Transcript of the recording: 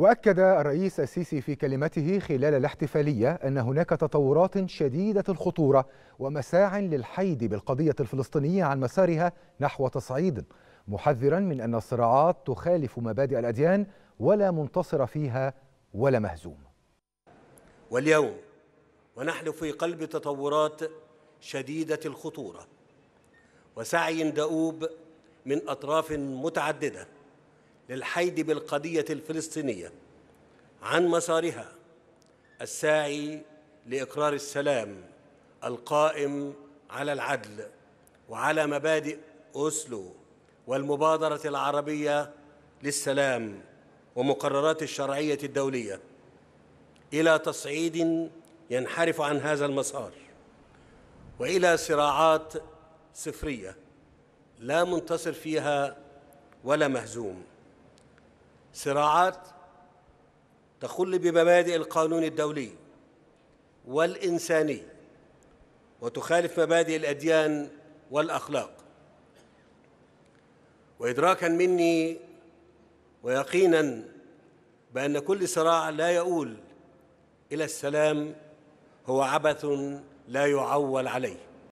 وأكد الرئيس السيسي في كلمته خلال الاحتفالية أن هناك تطورات شديدة الخطورة ومساع للحيد بالقضية الفلسطينية عن مسارها نحو تصعيد محذرا من أن الصراعات تخالف مبادئ الأديان ولا منتصر فيها ولا مهزوم واليوم ونحن في قلب تطورات شديدة الخطورة وسعي دؤوب من أطراف متعددة للحيد بالقضية الفلسطينية عن مسارها الساعي لإقرار السلام القائم على العدل وعلى مبادئ أوسلو والمبادرة العربية للسلام ومقررات الشرعية الدولية إلى تصعيد ينحرف عن هذا المسار وإلى صراعات صفرية لا منتصر فيها ولا مهزوم صراعات تخل بمبادئ القانون الدولي والإنساني وتخالف مبادئ الأديان والأخلاق وإدراكا مني ويقينا بأن كل صراع لا يؤول إلى السلام هو عبث لا يعول عليه